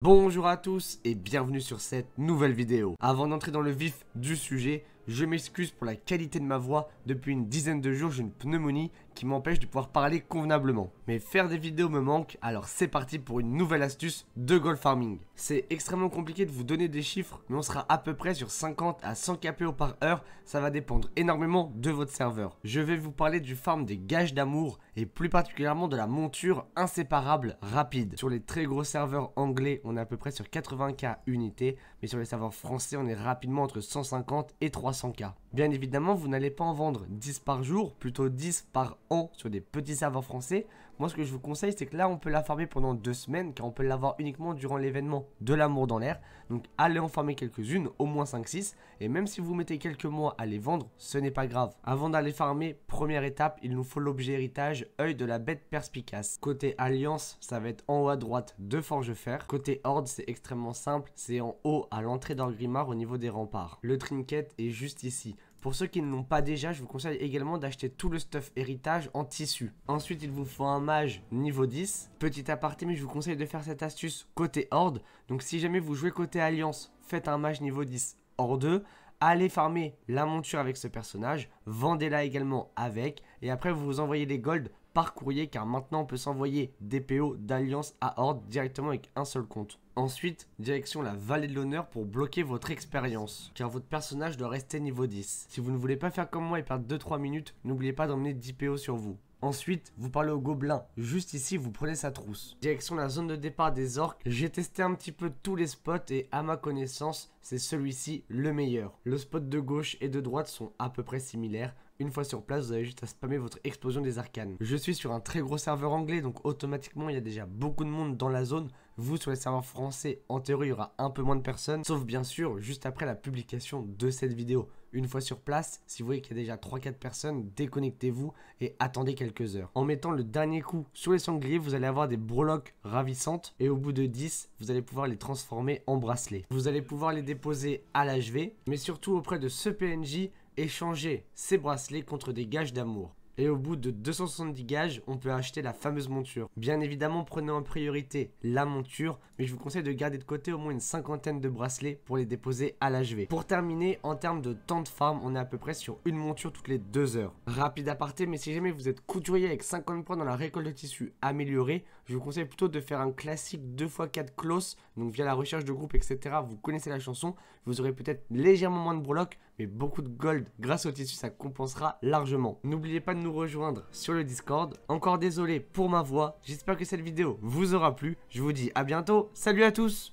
Bonjour à tous et bienvenue sur cette nouvelle vidéo. Avant d'entrer dans le vif du sujet, je m'excuse pour la qualité de ma voix, depuis une dizaine de jours j'ai une pneumonie qui m'empêche de pouvoir parler convenablement. Mais faire des vidéos me manque, alors c'est parti pour une nouvelle astuce de gold farming. C'est extrêmement compliqué de vous donner des chiffres, mais on sera à peu près sur 50 à 100 KPO par heure, ça va dépendre énormément de votre serveur. Je vais vous parler du farm des gages d'amour, et plus particulièrement de la monture inséparable rapide. Sur les très gros serveurs anglais, on est à peu près sur 80k unités, mais sur les serveurs français, on est rapidement entre 150 et 300 cas Bien évidemment, vous n'allez pas en vendre 10 par jour, plutôt 10 par an sur des petits serveurs français. Moi, ce que je vous conseille, c'est que là, on peut la farmer pendant deux semaines, car on peut l'avoir uniquement durant l'événement de l'amour dans l'air. Donc, allez en farmer quelques-unes, au moins 5-6. Et même si vous mettez quelques mois à les vendre, ce n'est pas grave. Avant d'aller farmer, première étape, il nous faut l'objet héritage, œil de la bête perspicace. Côté alliance, ça va être en haut à droite de forge fer. Côté horde, c'est extrêmement simple, c'est en haut à l'entrée d'Orgrimmar au niveau des remparts. Le trinket est juste ici. Pour ceux qui ne l'ont pas déjà, je vous conseille également d'acheter tout le stuff héritage en tissu. Ensuite, il vous faut un mage niveau 10. Petit aparté, mais je vous conseille de faire cette astuce côté horde. Donc si jamais vous jouez côté alliance, faites un mage niveau 10 hors 2 allez farmer la monture avec ce personnage, vendez-la également avec, et après vous vous envoyez des golds par courrier car maintenant on peut s'envoyer des PO d'alliance à Horde directement avec un seul compte. Ensuite, direction la vallée de l'honneur pour bloquer votre expérience, car votre personnage doit rester niveau 10. Si vous ne voulez pas faire comme moi et perdre 2-3 minutes, n'oubliez pas d'emmener 10 PO sur vous. Ensuite, vous parlez au gobelin. Juste ici, vous prenez sa trousse. Direction la zone de départ des orques, j'ai testé un petit peu tous les spots et à ma connaissance, c'est celui-ci le meilleur. Le spot de gauche et de droite sont à peu près similaires. Une fois sur place, vous avez juste à spammer votre explosion des arcanes. Je suis sur un très gros serveur anglais, donc automatiquement, il y a déjà beaucoup de monde dans la zone. Vous, sur les serveurs français, en théorie, il y aura un peu moins de personnes, sauf bien sûr, juste après la publication de cette vidéo. Une fois sur place, si vous voyez qu'il y a déjà 3-4 personnes, déconnectez-vous et attendez quelques heures. En mettant le dernier coup sur les sangliers, vous allez avoir des breloques ravissantes et au bout de 10, vous allez pouvoir les transformer en bracelets. Vous allez pouvoir les déposer à l'HV, mais surtout auprès de ce PNJ échanger ses bracelets contre des gages d'amour. Et au bout de 270 gages, on peut acheter la fameuse monture. Bien évidemment, prenez en priorité la monture, mais je vous conseille de garder de côté au moins une cinquantaine de bracelets pour les déposer à l'HV. Pour terminer, en termes de temps de farm, on est à peu près sur une monture toutes les deux heures. Rapide aparté, mais si jamais vous êtes couturier avec 50 points dans la récolte de tissu améliorée, je vous conseille plutôt de faire un classique 2x4 close, donc via la recherche de groupe, etc. Vous connaissez la chanson, vous aurez peut-être légèrement moins de breloques, mais beaucoup de gold grâce au tissu ça compensera largement. N'oubliez pas de nous rejoindre sur le Discord. Encore désolé pour ma voix, j'espère que cette vidéo vous aura plu. Je vous dis à bientôt, salut à tous